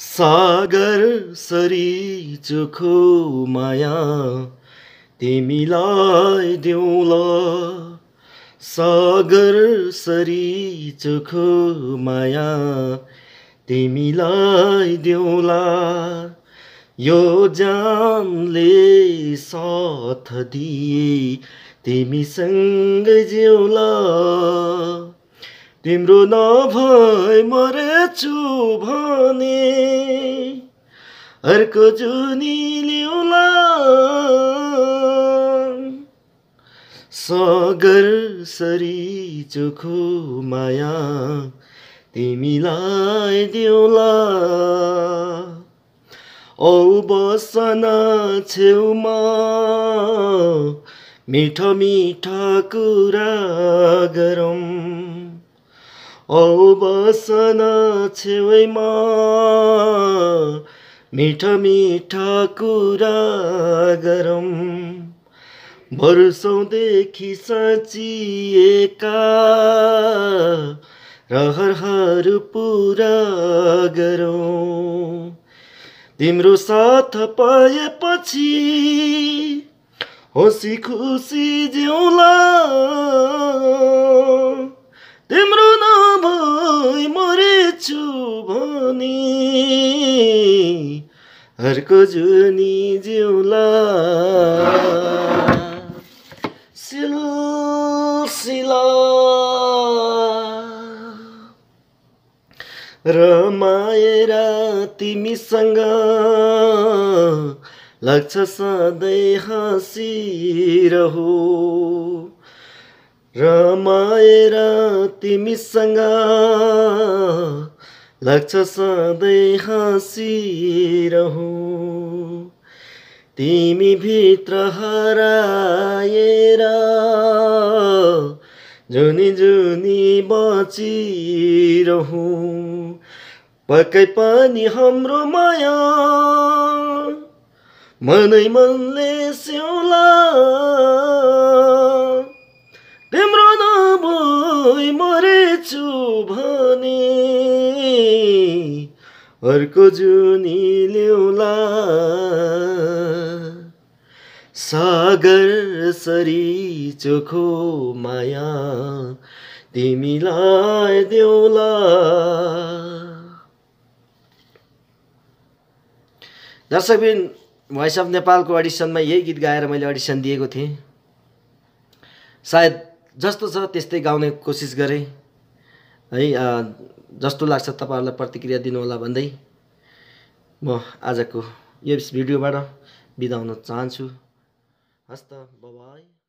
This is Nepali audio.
सागर सरी चुखो माया तिमीलाई दिउँला सागर सरी चुखो माया तिमीलाई दिउँला यो जानले साथ दिए तिमीसँग जिउला तिम्रो मरे मरेछु भने अर्को जुनी लिउला सगर सरी चोखो माया तिमीलाई दिउला औ बसना छेउमा मिठो मिठा कुरा गरौँ बसना छेउमा मिठा मिठा कुरा गरौँ वर्षौँदेखि साँचिएका रहरहरू पुरा गरौँ तिम्रो साथ पाएपछि होसी खुसी जिउला घरको जुनी जिउला शिला रमाएर तिमीसँग लाग्छ सधैँ हाँसिरहो रमाएर तिमीसँग लाग्छ सधैँ हाँसिरहँ तिमी भित्र हराएर जुनी जुनी बचिरहँ पक्कै पनि हाम्रो माया मनै मनले स्याउला तिम्रो नभई मरेछु भनी अर्को जुनी ल्याउला सागर सरी चोखो माया तिमीलाई देउला दर्शकबिन भोइस अफ नेपालको अडिसनमा यही गीत गाएर मैले अडिसन दिएको थिएँ सायद जस्तो छ त्यस्तै गाउने कोसिस गरेँ है जस्तो लाग्छ तपाईँहरूलाई प्रतिक्रिया दिनुहोला भन्दै म आजको यस भिडियोबाट बिदा हुन चाहन्छु हस् त